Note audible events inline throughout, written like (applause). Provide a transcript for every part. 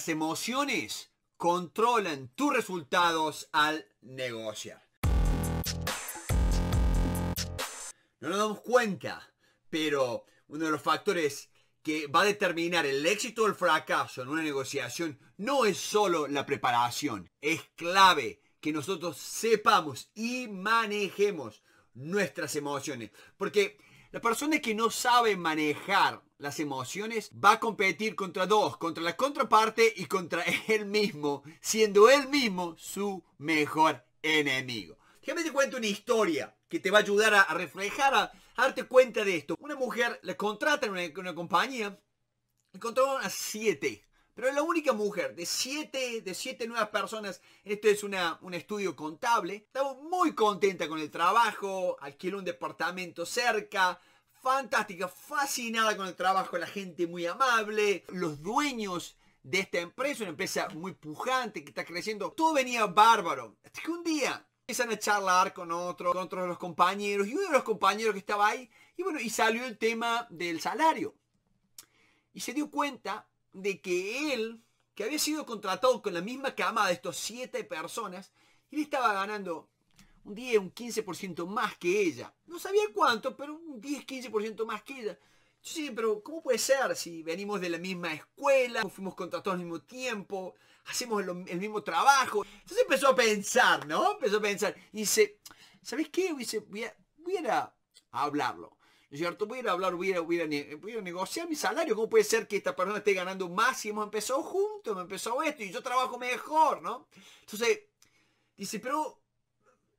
Las emociones controlan tus resultados al negociar. No nos damos cuenta, pero uno de los factores que va a determinar el éxito o el fracaso en una negociación no es solo la preparación, es clave que nosotros sepamos y manejemos nuestras emociones, porque la persona que no sabe manejar las emociones va a competir contra dos, contra la contraparte y contra (laughs) él mismo, siendo él mismo su mejor enemigo. Déjame te cuento una historia que te va a ayudar a, reflejar, a, darte cuenta de esto. Una mujer le contrata en una, compañía y a siete pero la única mujer de siete, de siete nuevas personas. Esto es una, un estudio contable. Estaba muy contenta con el trabajo. Alquiló un departamento cerca. Fantástica, fascinada con el trabajo. La gente muy amable. Los dueños de esta empresa, una empresa muy pujante que está creciendo. Todo venía bárbaro. Hasta que un día empiezan a charlar con otro, con otros de los compañeros. Y uno de los compañeros que estaba ahí. Y bueno, y salió el tema del salario. Y se dio cuenta de que él, que había sido contratado con la misma camada de estos siete personas, él estaba ganando un 10, un 15% más que ella. No sabía cuánto, pero un 10, 15% más que ella. Yo sí, pero ¿cómo puede ser si venimos de la misma escuela, fuimos contratados al mismo tiempo, hacemos el mismo trabajo? Entonces empezó a pensar, ¿no? Empezó a pensar. Y dice, ¿sabes qué? Dice, voy voy a hablarlo. Voy ir a hablar, voy a, negociar mi salario. ¿Cómo puede ser que esta persona esté ganando más si hemos empezado juntos, hemos empezado esto y yo trabajo mejor, ¿no? Entonces, dice, pero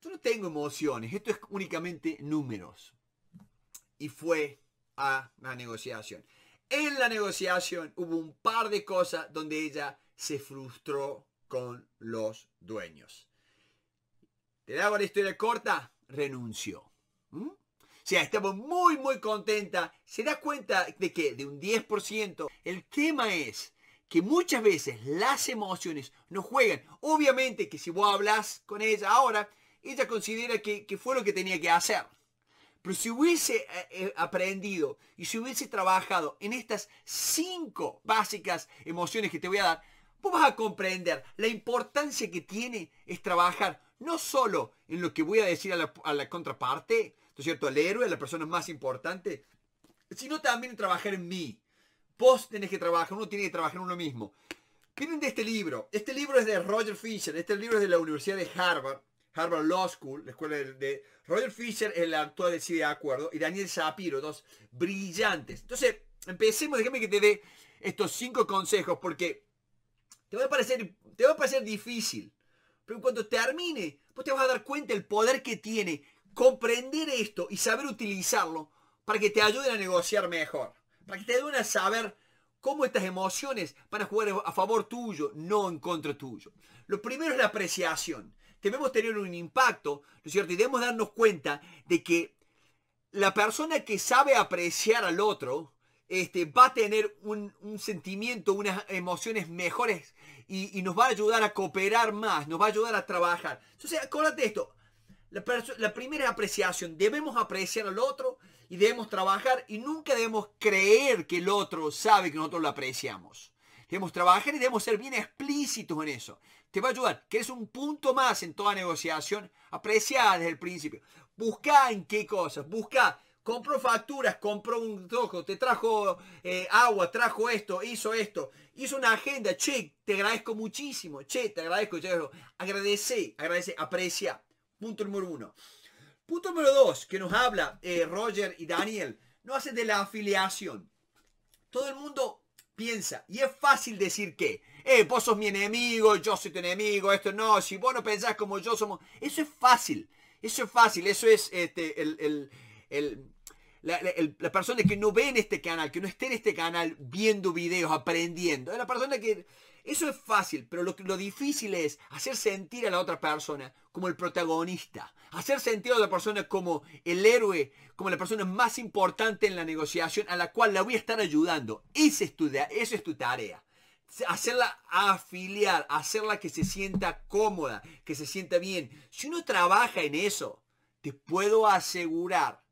yo no tengo emociones, esto es únicamente números. Y fue a la negociación. En la negociación hubo un par de cosas donde ella se frustró con los dueños. Te hago la historia corta, renunció. ¿Mm? O sea, estamos muy, muy contenta. Se da cuenta de que de un 10%. El tema es que muchas veces las emociones no juegan. Obviamente que si vos hablas con ella ahora, ella considera que, fue lo que tenía que hacer. Pero si hubiese eh, eh, aprendido y si hubiese trabajado en estas cinco básicas emociones que te voy a dar, vos vas a comprender la importancia que tiene es trabajar no solo en lo que voy a decir a la contraparte, es cierto?, el héroe, la persona más importante, sino también trabajar en mí. Vos tenés que trabajar, uno tiene que trabajar en uno mismo. tienen de este libro. Este libro es de Roger Fisher. Este libro es de la Universidad de Harvard, Harvard Law School, la escuela de, Roger Fisher, el actual del de acuerdo, y Daniel Shapiro, dos brillantes. Entonces, empecemos, déjame que te dé estos cinco consejos, porque te va a parecer, te va a parecer difícil. Pero cuando termine, vos te vas a dar cuenta el poder que tiene comprender esto y saber utilizarlo para que te ayuden a negociar mejor, para que te ayuden a saber cómo estas emociones van a jugar a favor tuyo, no en contra tuyo. Lo primero es la apreciación. Debemos tener un impacto, ¿no es cierto? Y debemos darnos cuenta de que la persona que sabe apreciar al otro, este, va a tener un, sentimiento, unas emociones mejores y, nos va a ayudar a cooperar más, nos va a ayudar a trabajar. Entonces, acuérdate esto, la, primera es apreciación, debemos apreciar al otro y debemos trabajar y nunca debemos creer que el otro sabe que nosotros lo apreciamos. Debemos trabajar y debemos ser bien explícitos en eso. Te va a ayudar, que es un punto más en toda negociación, apreciar desde el principio. Busca en qué cosas, busca, compró facturas, compró un toco. te trajo eh, agua, trajo esto, hizo esto, hizo una agenda, che, te agradezco muchísimo, che, te agradezco, agradece, agradece, aprecia Punto número uno. Punto número dos que nos habla eh, Roger y Daniel, no hace de la afiliación. Todo el mundo piensa, y es fácil decir que, eh, vos sos mi enemigo, yo soy tu enemigo, esto no, si vos no pensás como yo somos, eso es fácil, eso es fácil, eso es este, el, el, la, persona que no ve en este canal, que no esté en este canal viendo videos, aprendiendo. Es la persona que eso es fácil, pero lo, lo difícil es hacer sentir a la otra persona como el protagonista, hacer sentir a la persona como el héroe, como la persona más importante en la negociación a la cual la voy a estar ayudando. Esa es tu, eso es tu tarea hacerla afiliar, hacerla que se sienta cómoda, que se sienta bien. Si uno trabaja en eso, te puedo asegurar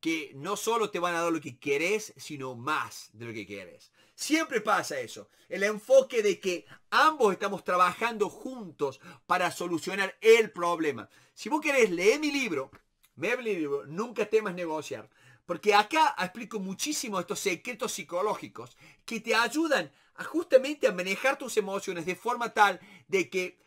que no solo te van a dar lo que querés, sino más de lo que querés. Siempre pasa eso. El enfoque de que ambos estamos trabajando juntos para solucionar el problema. Si vos querés, lee mi libro. vea mi libro, Nunca temas negociar. Porque acá explico muchísimo estos secretos psicológicos que te ayudan justamente a manejar tus emociones de forma tal de que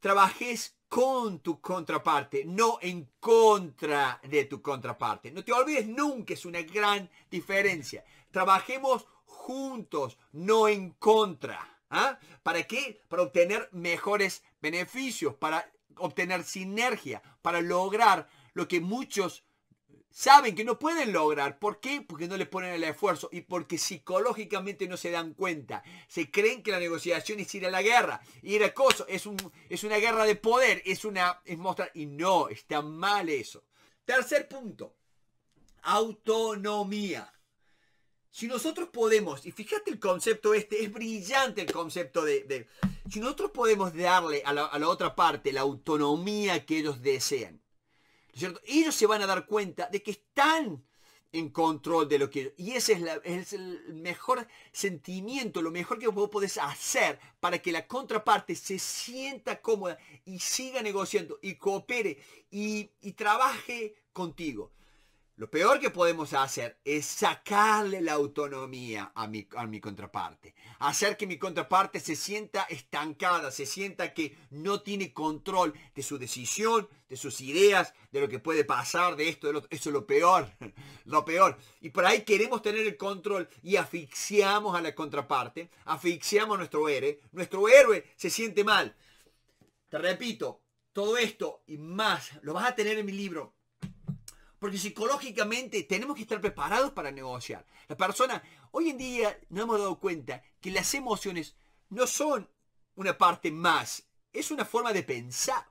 trabajes con tu contraparte, no en contra de tu contraparte. No te olvides nunca, es una gran diferencia. Trabajemos juntos, no en contra. ¿ah? ¿Para qué? Para obtener mejores beneficios, para obtener sinergia, para lograr lo que muchos saben que no pueden lograr. ¿Por qué? Porque no les ponen el esfuerzo y porque psicológicamente no se dan cuenta. Se creen que la negociación es ir a la guerra, ir a acoso, es, un, es una guerra de poder, es una es mostrar y no, está mal eso. Tercer punto, autonomía. Si nosotros podemos, y fíjate el concepto este, es brillante el concepto de... si nosotros podemos darle a la, otra parte la autonomía que ellos desean, ¿cierto? ellos se van a dar cuenta de que están en control de lo que... Y ese es, el mejor sentimiento, lo mejor que vos podés hacer para que la contraparte se sienta cómoda y siga negociando y coopere y trabaje contigo. Lo peor que podemos hacer es sacarle la autonomía a mi, a mi contraparte. Hacer que mi contraparte se sienta estancada, se sienta que no tiene control de su decisión, de sus ideas, de lo que puede pasar, de esto, de lo otro. Eso es lo peor, (laughs) lo peor. Y por ahí queremos tener el control y asfixiamos a la contraparte, asfixiamos a nuestro héroe. Nuestro héroe se siente mal. Te repito, todo esto y más lo vas a tener en mi libro porque psicológicamente tenemos que estar preparados para negociar. La persona, hoy en día nos hemos dado cuenta que las emociones no son una parte más, es una forma de pensar.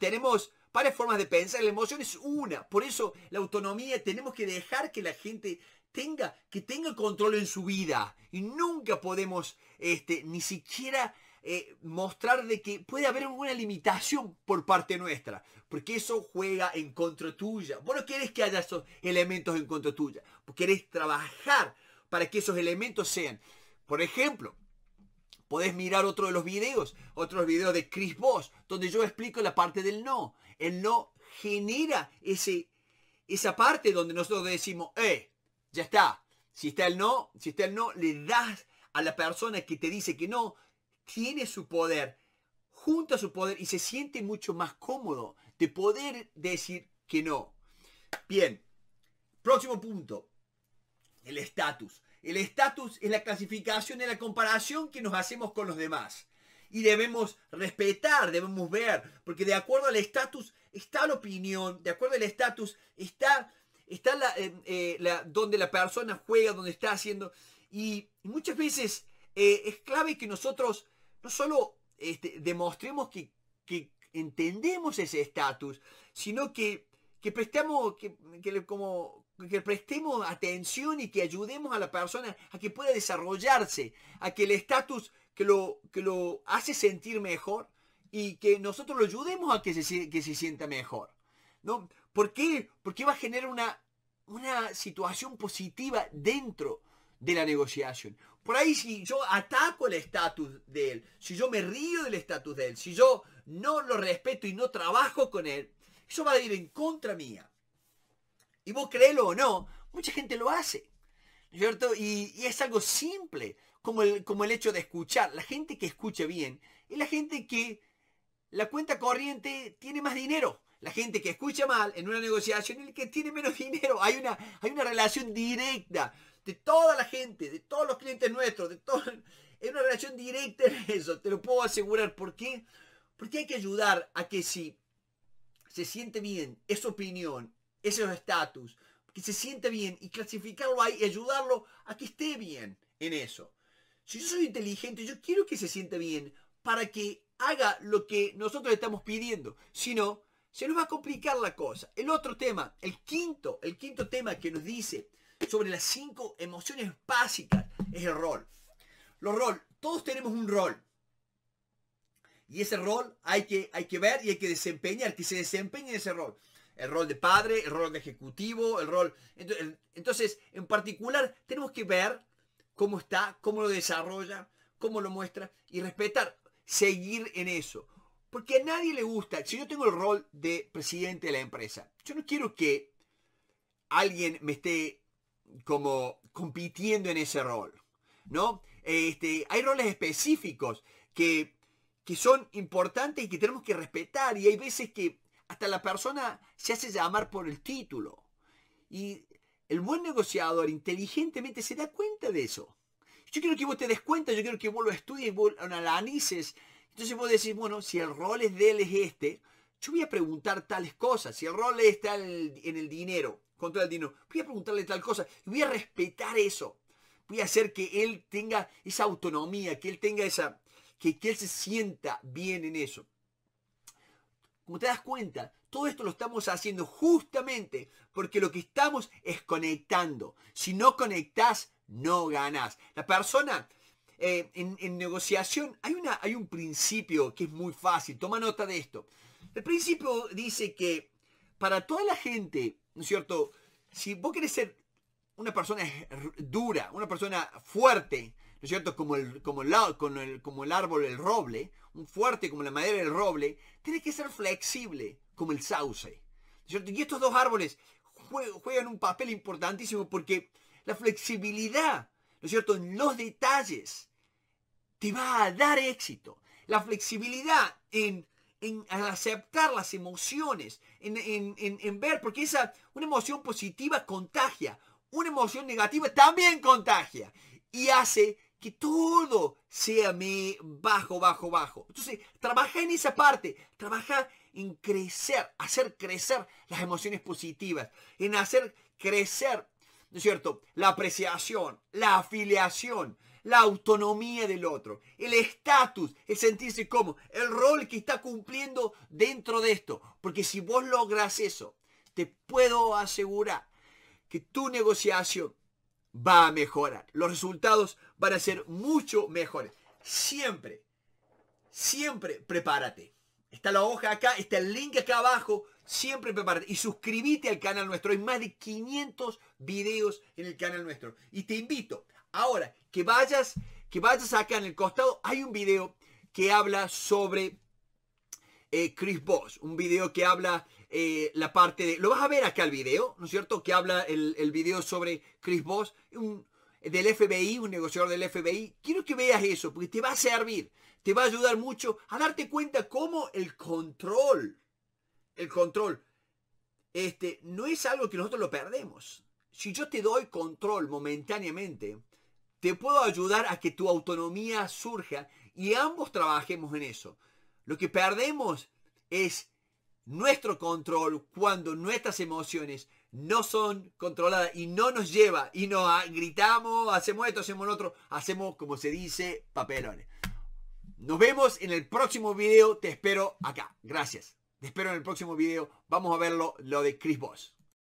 tenemos varias formas de pensar, la emoción es una. Por eso la autonomía tenemos que dejar que la gente tenga, que tenga control en su vida. Y nunca podemos este, ni siquiera eh, mostrar de que puede haber alguna limitación por parte nuestra, porque eso juega en contra tuya. Vos no querés que haya esos elementos en contra tuya, querés trabajar para que esos elementos sean. Por ejemplo, podés mirar otro de los videos, otros videos de Chris Voss, donde yo explico la parte del no. El no genera ese, esa parte donde nosotros decimos, eh, ya está. Si está el no, si está el no, le das a la persona que te dice que no, tiene su poder, junta su poder y se siente mucho más cómodo de poder decir que no. Bien, próximo punto, el estatus. El estatus es la clasificación, es la comparación que nos hacemos con los demás. Y debemos respetar, debemos ver, porque de acuerdo al estatus está la opinión, de acuerdo al estatus está, está la, eh, eh, donde la persona juega, donde está haciendo. Y muchas veces eh, es clave que nosotros no solo este, demostremos que, entendemos ese estatus, sino que, que que, prestemos atención y que ayudemos a la persona a que pueda desarrollarse, a que el estatus que lo, lo hace sentir mejor y que nosotros lo ayudemos a que se, que se sienta mejor. ¿no? ¿Por qué? Porque va a generar una, una situación positiva dentro de la negociación. Por ahí si yo ataco el estatus de él, si yo me río del estatus de él, si yo no lo respeto y no trabajo con él, eso va a ir en contra mía. Y vos créelo o no, mucha gente lo hace. Y, es algo simple, como el, hecho de escuchar. La gente que escucha bien es la gente que la cuenta corriente tiene más dinero la gente que escucha mal en una negociación es el que tiene menos (laughs) dinero. hay una relación directa de toda la gente, de todos los clientes nuestros, de todo, es una relación directa en eso, te lo puedo asegurar. ¿Por qué? Porque hay que ayudar a que si se siente bien, Esa opinión, ese estatus, que se siente bien y clasificarlo ahí y ayudarlo a que esté bien en eso. Si yo soy inteligente, yo quiero que se sienta bien para que haga lo que nosotros estamos pidiendo. Si no, se nos va a complicar la cosa. El otro tema, el quinto, el quinto tema que nos dice sobre las cinco emociones básicas es el rol. Los rol, todos tenemos un rol. Y ese rol hay que, hay que ver y hay que desempeñar, que se desempeñe ese rol. El rol de padre, el rol de ejecutivo, el rol... Entonces, en particular, tenemos que ver cómo está, cómo lo desarrolla, cómo lo muestra y respetar, seguir en eso. Porque a nadie le gusta, si yo tengo el rol de presidente de la empresa, yo no quiero que alguien me esté como compitiendo en ese rol, ¿no? Este, hay roles específicos que, que son importantes y que tenemos que respetar y hay veces que hasta la persona se hace llamar por el título. Y el buen negociador inteligentemente se da cuenta de eso. Yo quiero que vos te des cuenta, yo quiero que vos lo estudies, vos lo analices. Entonces vos decís, bueno, si el rol es de él es este, yo voy a preguntar tales cosas. Si el rol está en el dinero, contra el dinero. Voy a preguntarle tal cosa voy a respetar eso. Voy a hacer que él tenga esa autonomía, que él tenga esa, que, que él se sienta bien en eso. Como te das cuenta, todo esto lo estamos haciendo justamente porque lo que estamos es conectando. Si no conectas, no ganás. La persona eh, en, negociación hay, una, hay un principio que es muy fácil. Toma nota de esto. El principio dice que para toda la gente ¿no es cierto? Si vos querés ser una persona dura, una persona fuerte, ¿no es cierto? Como el, como como el árbol, el roble, un fuerte como la madera del roble, tenés que ser flexible como el sauce. ¿no es cierto? Y estos dos árboles juegan un papel importantísimo porque la flexibilidad, ¿no es cierto?, en los detalles te va a dar éxito. La flexibilidad en en, aceptar las emociones, en, ver, porque esa, una emoción positiva contagia, una emoción negativa también contagia y hace que todo sea me bajo, bajo, bajo. Entonces, trabaja en esa parte, trabaja en crecer, hacer crecer las emociones positivas, en hacer crecer, ¿no es cierto?, la apreciación, la afiliación, la autonomía del otro, el estatus, el sentirse como, el rol que está cumpliendo dentro de esto. Porque si vos logras eso, te puedo asegurar que tu negociación va a mejorar. Los resultados van a ser mucho mejores. Siempre, siempre prepárate. Está la hoja acá, está el link acá abajo. Siempre prepárate y suscríbete al canal nuestro. Hay más de 500 videos en el canal nuestro. Y te invito Ahora, que vayas, que vayas acá en el costado, hay un video que habla sobre eh, Chris Boss. un video que habla eh, la parte de... Lo vas a ver acá el video, ¿no es cierto? Que habla el, video sobre Chris Boss, del FBI, un negociador del FBI. Quiero que veas eso, porque te va a servir, te va a ayudar mucho a darte cuenta cómo el control, el control, este, no es algo que nosotros lo perdemos. Si yo te doy control momentáneamente, te puedo ayudar a que tu autonomía surja y ambos trabajemos en eso. Lo que perdemos es nuestro control cuando nuestras emociones no son controladas y no nos lleva y nos gritamos, hacemos esto, hacemos lo otro, hacemos como se dice, papelones. Nos vemos en el próximo video, te espero acá. Gracias. Te espero en el próximo video. Vamos a verlo, lo, de Chris Boss.